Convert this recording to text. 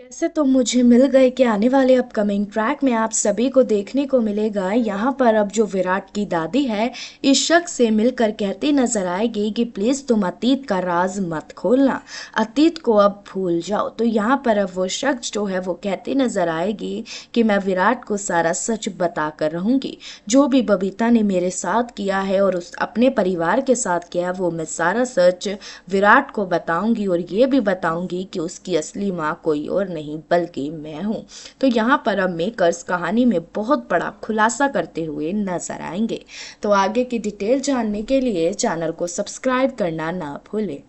कैसे तो मुझे मिल गए कि आने वाले अपकमिंग ट्रैक में आप सभी को देखने को मिलेगा यहाँ पर अब जो विराट की दादी है इस शख्स से मिलकर कहती नजर आएगी कि प्लीज़ तुम अतीत का राज मत खोलना अतीत को अब भूल जाओ तो यहाँ पर अब वो शख्स जो है वो कहती नजर आएगी कि मैं विराट को सारा सच बता कर रहूँगी जो भी बबीता ने मेरे साथ किया है और उस अपने परिवार के साथ किया है वो मैं सारा सच विराट को बताऊँगी और ये भी बताऊँगी कि उसकी असली माँ कोई और नहीं बल्कि मैं हूँ तो यहाँ पर अब मेकर्स कहानी में बहुत बड़ा खुलासा करते हुए नजर आएंगे तो आगे की डिटेल जानने के लिए चैनल को सब्सक्राइब करना ना भूलें